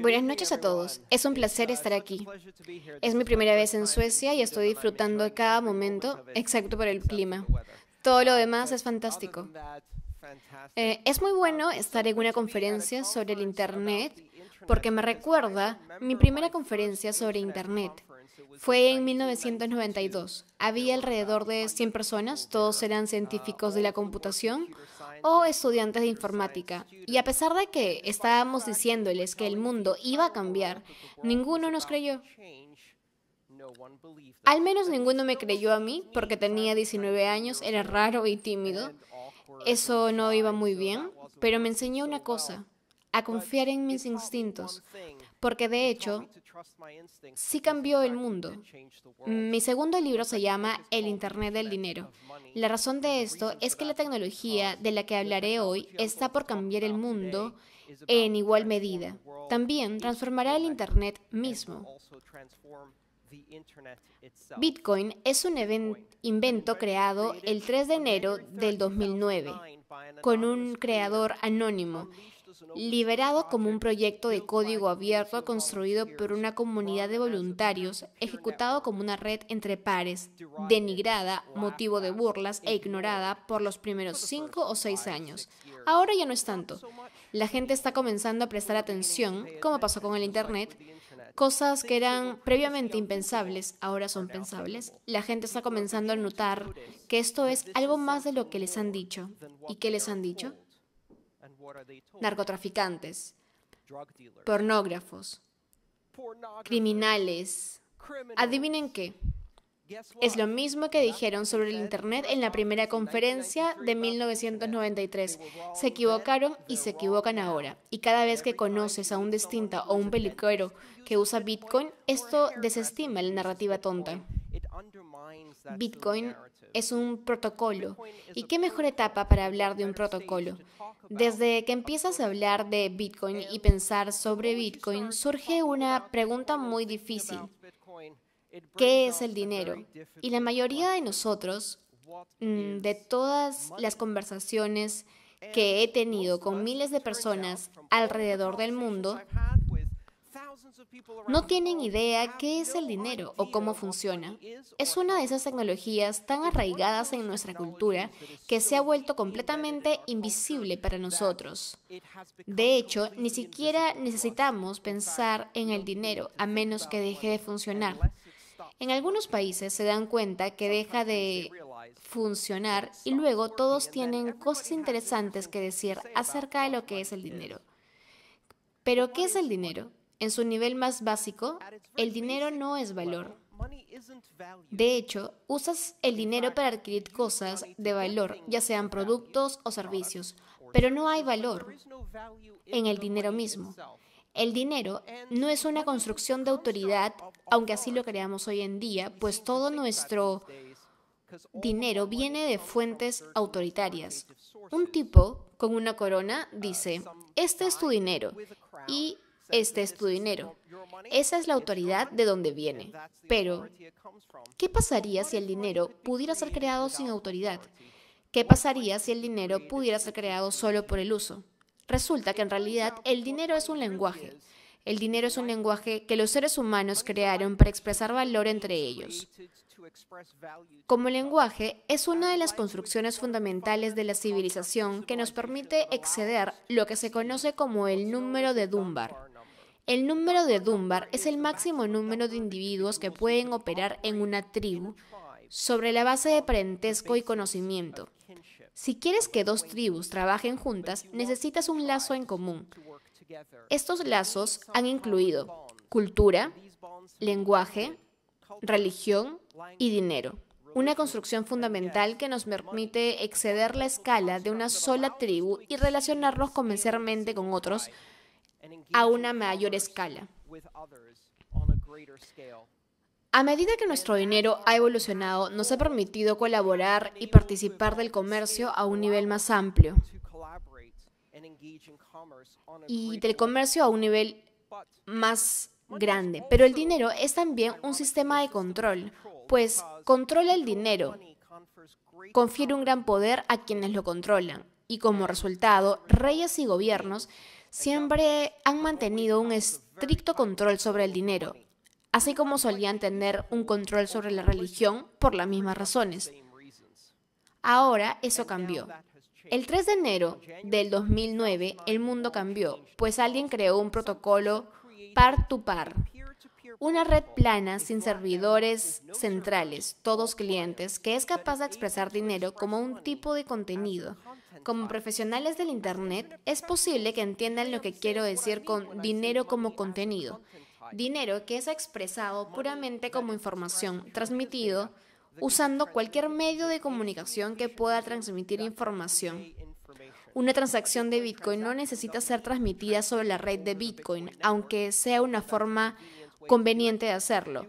Buenas noches a todos. Es un placer estar aquí. Es mi primera vez en Suecia y estoy disfrutando cada momento, excepto por el clima. Todo lo demás es fantástico. Eh, es muy bueno estar en una conferencia sobre el Internet porque me recuerda mi primera conferencia sobre Internet. Fue en 1992. Había alrededor de 100 personas, todos eran científicos de la computación o estudiantes de informática. Y a pesar de que estábamos diciéndoles que el mundo iba a cambiar, ninguno nos creyó. Al menos ninguno me creyó a mí porque tenía 19 años, era raro y tímido. Eso no iba muy bien, pero me enseñó una cosa, a confiar en mis instintos, porque de hecho sí cambió el mundo. Mm, mi segundo libro se llama El Internet del Dinero. La razón de esto es que la tecnología um, de la que hablaré hoy está por cambiar el mundo en igual medida. También transformará el Internet mismo. Bitcoin es un invento creado el 3 de enero del 2009 con un creador anónimo liberado como un proyecto de código abierto construido por una comunidad de voluntarios, ejecutado como una red entre pares, denigrada, motivo de burlas e ignorada por los primeros cinco o seis años. Ahora ya no es tanto. La gente está comenzando a prestar atención, como pasó con el Internet, Cosas que eran previamente impensables ahora son pensables. La gente está comenzando a notar que esto es algo más de lo que les han dicho. ¿Y qué les han dicho? narcotraficantes, pornógrafos, criminales. Adivinen qué. Es lo mismo que dijeron sobre el Internet en la primera conferencia de 1993. Se equivocaron y se equivocan ahora. Y cada vez que conoces a un distinta o un pelicuero que usa Bitcoin, esto desestima la narrativa tonta. Bitcoin es un protocolo. ¿Y qué mejor etapa para hablar de un protocolo? Desde que empiezas a hablar de Bitcoin y pensar sobre Bitcoin, surge una pregunta muy difícil. ¿Qué es el dinero? Y la mayoría de nosotros, mm, de todas las conversaciones que he tenido con miles de personas alrededor del mundo, no tienen idea qué es el dinero o cómo funciona. Es una de esas tecnologías tan arraigadas en nuestra cultura que se ha vuelto completamente invisible para nosotros. De hecho, ni siquiera necesitamos pensar en el dinero a menos que deje de funcionar. En algunos países se dan cuenta que deja de funcionar y luego todos tienen cosas interesantes que decir acerca de lo que es el dinero. Pero, ¿qué es el dinero? En su nivel más básico, el dinero no es valor. De hecho, usas el dinero para adquirir cosas de valor, ya sean productos o servicios, pero no hay valor en el dinero mismo. El dinero no es una construcción de autoridad, aunque así lo creamos hoy en día, pues todo nuestro dinero viene de fuentes autoritarias. Un tipo con una corona uh, dice, este es tu dinero, y este es tu dinero. Esa es la autoridad de donde viene. Pero, ¿qué pasaría si el dinero pudiera ser creado sin autoridad? ¿Qué pasaría si el dinero pudiera ser creado solo por el uso? Resulta que en realidad el dinero es un lenguaje. El dinero es un lenguaje que los seres humanos crearon para expresar valor entre ellos. Como lenguaje, es una de las construcciones fundamentales de la civilización que nos permite exceder lo que se conoce como el número de Dunbar. El número de Dunbar es el máximo número de individuos que pueden operar en una tribu sobre la base de parentesco y conocimiento. Si quieres que dos tribus trabajen juntas, necesitas un lazo en común. Estos lazos han incluido cultura, lenguaje, religión y dinero. Una construcción fundamental que nos permite exceder la escala de una sola tribu y relacionarnos comercialmente con otros a una mayor escala. A medida que nuestro dinero ha evolucionado, nos ha permitido colaborar y participar del comercio a un nivel más amplio y del comercio a un nivel más grande. Pero el dinero es también un sistema de control, pues controla el dinero, confiere un gran poder a quienes lo controlan y como resultado, reyes y gobiernos siempre han mantenido un estricto control sobre el dinero, así como solían tener un control sobre la religión por las mismas razones. Ahora eso cambió. El 3 de enero del 2009 el mundo cambió, pues alguien creó un protocolo par to par una red plana sin servidores centrales, todos clientes, que es capaz de expresar dinero como un tipo de contenido. Como profesionales del Internet, es posible que entiendan lo que quiero decir con dinero como contenido. Dinero que es expresado puramente como información, transmitido usando cualquier medio de comunicación que pueda transmitir información. Una transacción de Bitcoin no necesita ser transmitida sobre la red de Bitcoin, aunque sea una forma conveniente de hacerlo.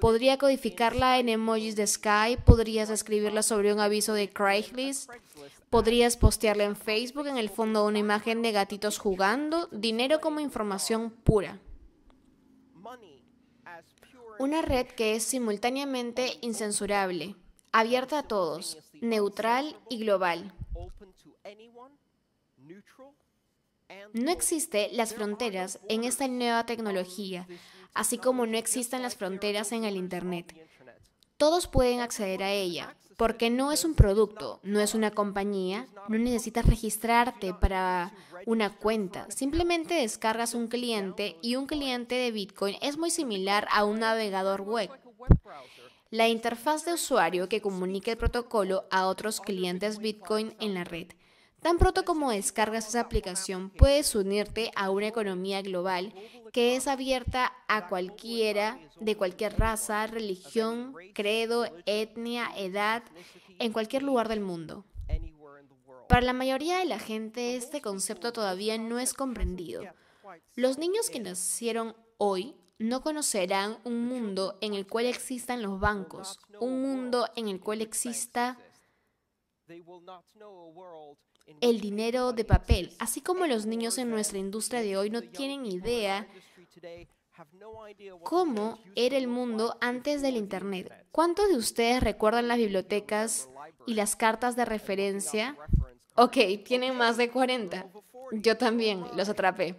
Podría codificarla en emojis de Skype, podrías escribirla sobre un aviso de Craigslist, podrías postearla en Facebook en el fondo de una imagen de gatitos jugando, dinero como información pura. Una red que es simultáneamente incensurable, abierta a todos, neutral y global. No existen las fronteras en esta nueva tecnología así como no existen las fronteras en el Internet. Todos pueden acceder a ella, porque no es un producto, no es una compañía, no necesitas registrarte para una cuenta, simplemente descargas un cliente y un cliente de Bitcoin es muy similar a un navegador web. La interfaz de usuario que comunica el protocolo a otros clientes Bitcoin en la red. Tan pronto como descargas esa aplicación, puedes unirte a una economía global que es abierta a cualquiera, de cualquier raza, religión, credo, etnia, edad, en cualquier lugar del mundo. Para la mayoría de la gente este concepto todavía no es comprendido. Los niños que nacieron hoy no conocerán un mundo en el cual existan los bancos, un mundo en el cual exista el dinero de papel, así como los niños en nuestra industria de hoy no tienen idea cómo era el mundo antes del Internet. ¿Cuántos de ustedes recuerdan las bibliotecas y las cartas de referencia? Ok, tienen más de 40. Yo también los atrapé.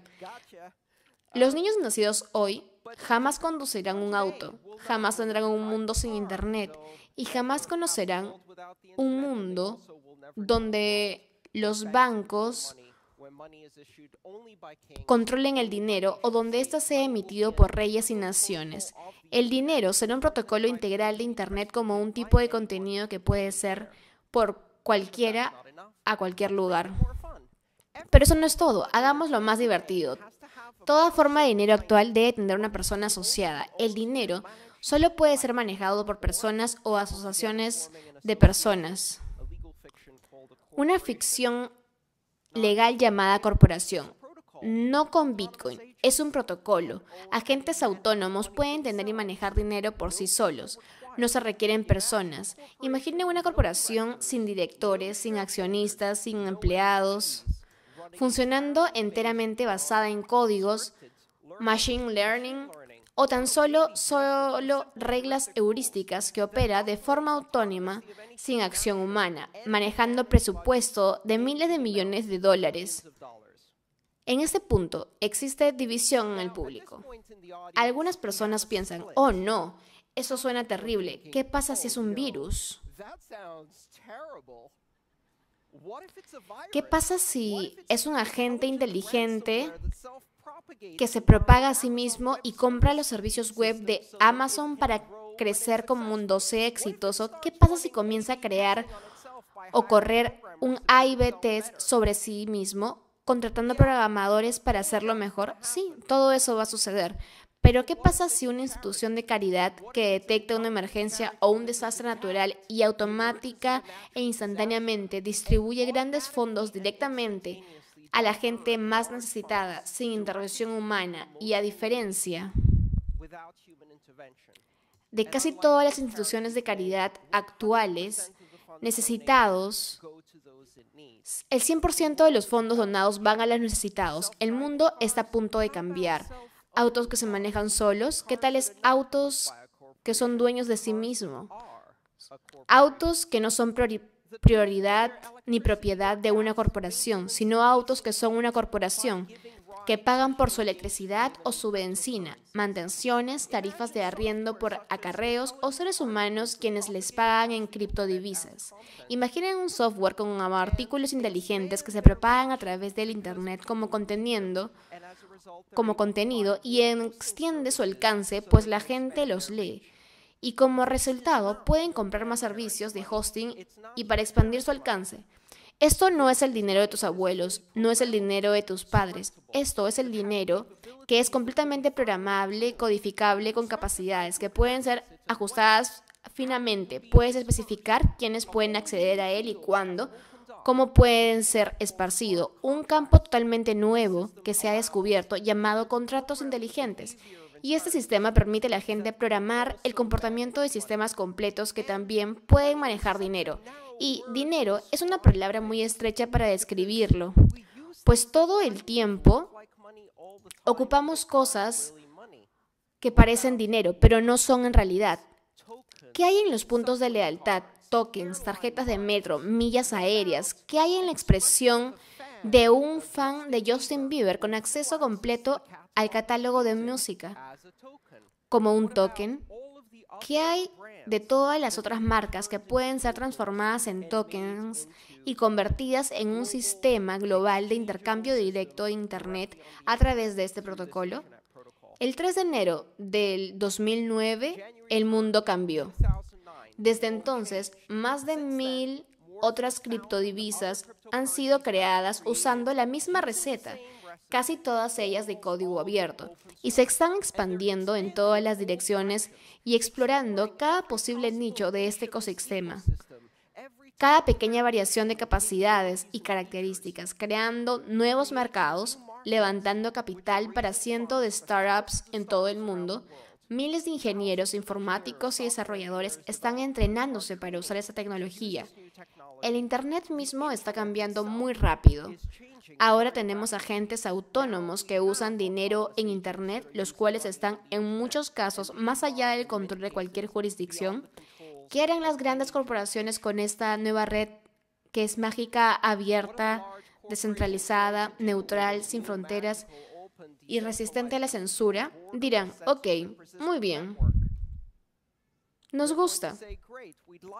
Los niños nacidos hoy jamás conducirán un auto, jamás tendrán un mundo sin Internet y jamás conocerán un mundo donde los bancos controlen el dinero o donde ésta sea emitido por reyes y naciones. El dinero será un protocolo integral de Internet como un tipo de contenido que puede ser por cualquiera a cualquier lugar. Pero eso no es todo, hagámoslo más divertido. Toda forma de dinero actual debe tener una persona asociada. El dinero solo puede ser manejado por personas o asociaciones de personas una ficción legal llamada corporación. No con Bitcoin, es un protocolo. Agentes autónomos pueden tener y manejar dinero por sí solos. No se requieren personas. Imaginen una corporación sin directores, sin accionistas, sin empleados, funcionando enteramente basada en códigos, machine learning, o tan solo solo reglas heurísticas que opera de forma autónoma sin acción humana, manejando presupuesto de miles de millones de dólares. En este punto existe división en el público. Algunas personas piensan, oh no, eso suena terrible, ¿qué pasa si es un virus? ¿Qué pasa si es un agente inteligente que se propaga a sí mismo y compra los servicios web de Amazon para crecer como un 12 exitoso, ¿qué pasa si comienza a crear o correr un AIB test sobre sí mismo, contratando programadores para hacerlo mejor? Sí, todo eso va a suceder. Pero ¿qué pasa si una institución de caridad que detecta una emergencia o un desastre natural y automática e instantáneamente distribuye grandes fondos directamente a la gente más necesitada sin intervención humana y a diferencia de casi todas las instituciones de caridad actuales, necesitados, el 100% de los fondos donados van a los necesitados. El mundo está a punto de cambiar. Autos que se manejan solos, ¿qué tales autos que son dueños de sí mismos? Autos que no son prioritarios prioridad ni propiedad de una corporación, sino autos que son una corporación, que pagan por su electricidad o su benzina, mantenciones, tarifas de arriendo por acarreos o seres humanos quienes les pagan en criptodivisas. Imaginen un software con artículos inteligentes que se propagan a través del Internet como como contenido y extiende su alcance, pues la gente los lee y como resultado pueden comprar más servicios de hosting y para expandir su alcance. Esto no es el dinero de tus abuelos, no es el dinero de tus padres, esto es el dinero que es completamente programable, codificable, con capacidades que pueden ser ajustadas finamente. Puedes especificar quiénes pueden acceder a él y cuándo, cómo pueden ser esparcidos. Un campo totalmente nuevo que se ha descubierto llamado contratos inteligentes y este sistema permite a la gente programar el comportamiento de sistemas completos que también pueden manejar dinero. Y dinero es una palabra muy estrecha para describirlo, pues todo el tiempo ocupamos cosas que parecen dinero, pero no son en realidad. ¿Qué hay en los puntos de lealtad, tokens, tarjetas de metro, millas aéreas? ¿Qué hay en la expresión de un fan de Justin Bieber con acceso completo al catálogo de música como un token. ¿Qué hay de todas las otras marcas que pueden ser transformadas en tokens y convertidas en un sistema global de intercambio directo de Internet a través de este protocolo? El 3 de enero del 2009, el mundo cambió. Desde entonces, más de mil otras criptodivisas han sido creadas usando la misma receta, casi todas ellas de código abierto, y se están expandiendo en todas las direcciones y explorando cada posible nicho de este ecosistema. Cada pequeña variación de capacidades y características, creando nuevos mercados, levantando capital para cientos de startups en todo el mundo, Miles de ingenieros, informáticos y desarrolladores están entrenándose para usar esa tecnología. El Internet mismo está cambiando muy rápido. Ahora tenemos agentes autónomos que usan dinero en Internet, los cuales están en muchos casos más allá del control de cualquier jurisdicción. ¿Qué harán las grandes corporaciones con esta nueva red que es mágica, abierta, descentralizada, neutral, sin fronteras? y resistente a la censura, dirán, ok, muy bien, nos gusta,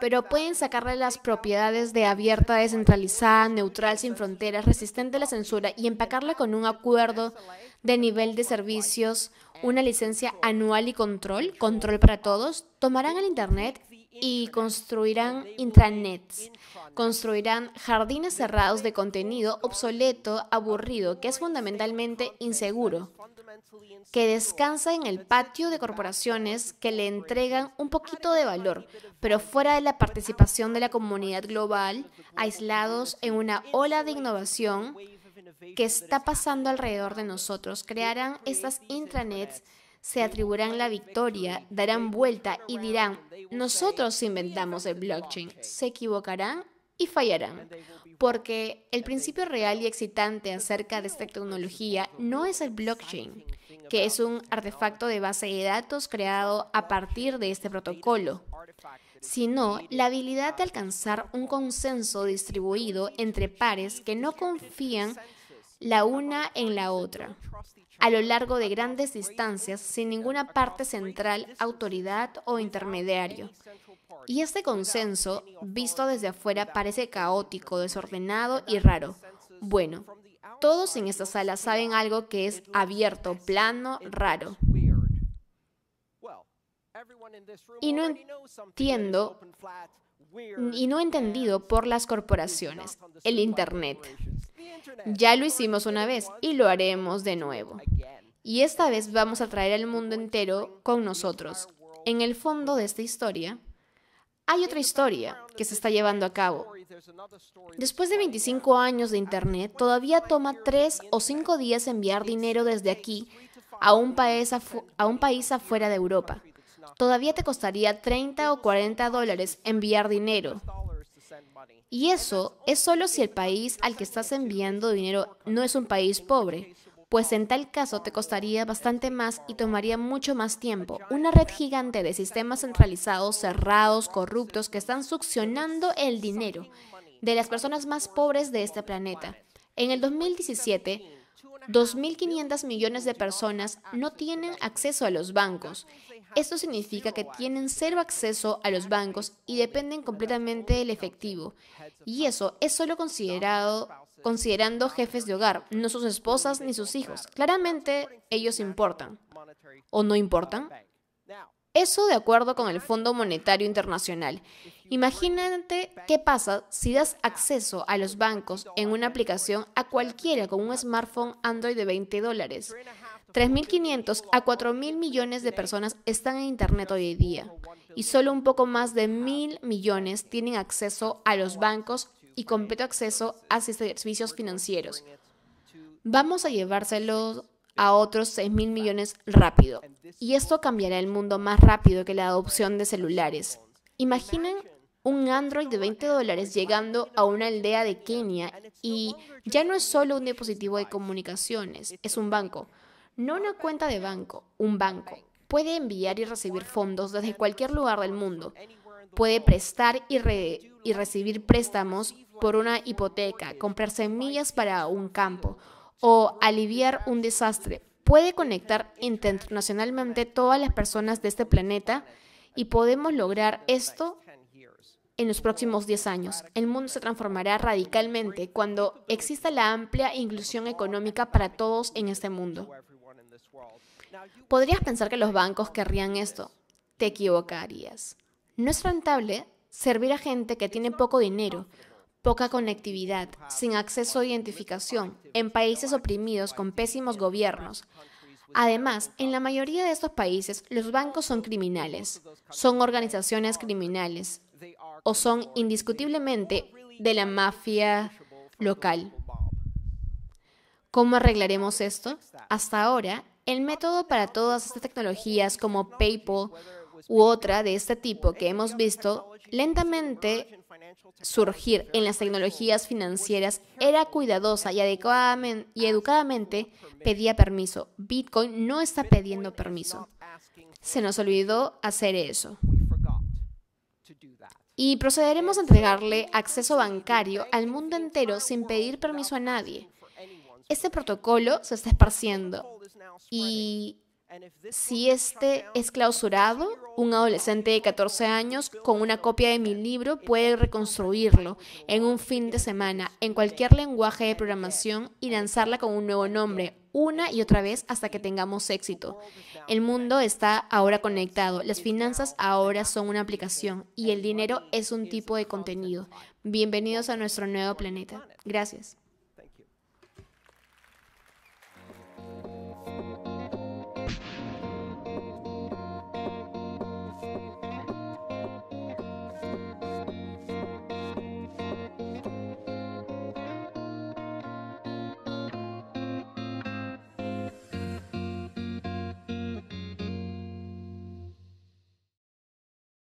pero pueden sacarle las propiedades de abierta, descentralizada, neutral, sin fronteras, resistente a la censura y empacarla con un acuerdo de nivel de servicios, una licencia anual y control, control para todos, tomarán el Internet y construirán intranets, construirán jardines cerrados de contenido obsoleto, aburrido, que es fundamentalmente inseguro, que descansa en el patio de corporaciones que le entregan un poquito de valor, pero fuera de la participación de la comunidad global, aislados en una ola de innovación que está pasando alrededor de nosotros. Crearán estas intranets se atribuirán la victoria, darán vuelta y dirán, nosotros inventamos el blockchain, se equivocarán y fallarán, porque el principio real y excitante acerca de esta tecnología no es el blockchain, que es un artefacto de base de datos creado a partir de este protocolo, sino la habilidad de alcanzar un consenso distribuido entre pares que no confían la una en la otra, a lo largo de grandes distancias sin ninguna parte central, autoridad o intermediario. Y este consenso, visto desde afuera, parece caótico, desordenado y raro. Bueno, todos en esta sala saben algo que es abierto, plano, raro. Y no entiendo y no entendido por las corporaciones, el Internet. Ya lo hicimos una vez y lo haremos de nuevo. Y esta vez vamos a traer al mundo entero con nosotros. En el fondo de esta historia, hay otra historia que se está llevando a cabo. Después de 25 años de Internet, todavía toma 3 o 5 días enviar dinero desde aquí a un país, a un país afuera de Europa todavía te costaría 30 o 40 dólares enviar dinero. Y eso es solo si el país al que estás enviando dinero no es un país pobre, pues en tal caso te costaría bastante más y tomaría mucho más tiempo. Una red gigante de sistemas centralizados, cerrados, corruptos, que están succionando el dinero de las personas más pobres de este planeta. En el 2017, 2.500 millones de personas no tienen acceso a los bancos. Esto significa que tienen cero acceso a los bancos y dependen completamente del efectivo. Y eso es solo considerado considerando jefes de hogar, no sus esposas ni sus hijos. Claramente ellos importan. ¿O no importan? Eso de acuerdo con el Fondo Monetario Internacional. Imagínate qué pasa si das acceso a los bancos en una aplicación a cualquiera con un smartphone Android de 20 dólares. 3.500 a 4.000 millones de personas están en Internet hoy en día y solo un poco más de 1.000 millones tienen acceso a los bancos y completo acceso a servicios financieros. Vamos a llevárselos a otros 6 mil millones rápido. Y esto cambiará el mundo más rápido que la adopción de celulares. Imaginen un Android de 20 dólares llegando a una aldea de Kenia y ya no es solo un dispositivo de comunicaciones, es un banco. No una cuenta de banco, un banco. Puede enviar y recibir fondos desde cualquier lugar del mundo. Puede prestar y, y recibir préstamos por una hipoteca, comprar semillas para un campo o aliviar un desastre. Puede conectar internacionalmente todas las personas de este planeta y podemos lograr esto en los próximos 10 años. El mundo se transformará radicalmente cuando exista la amplia inclusión económica para todos en este mundo. Podrías pensar que los bancos querrían esto. Te equivocarías. No es rentable servir a gente que tiene poco dinero poca conectividad, sin acceso a identificación, en países oprimidos con pésimos gobiernos. Además, en la mayoría de estos países los bancos son criminales, son organizaciones criminales o son indiscutiblemente de la mafia local. ¿Cómo arreglaremos esto? Hasta ahora, el método para todas estas tecnologías como PayPal u otra de este tipo que hemos visto lentamente surgir en las tecnologías financieras era cuidadosa y, adecuadamente, y educadamente pedía permiso. Bitcoin no está pidiendo permiso. Se nos olvidó hacer eso. Y procederemos a entregarle acceso bancario al mundo entero sin pedir permiso a nadie. Este protocolo se está esparciendo y si este es clausurado, un adolescente de 14 años con una copia de mi libro puede reconstruirlo en un fin de semana en cualquier lenguaje de programación y lanzarla con un nuevo nombre una y otra vez hasta que tengamos éxito. El mundo está ahora conectado, las finanzas ahora son una aplicación y el dinero es un tipo de contenido. Bienvenidos a nuestro nuevo planeta. Gracias.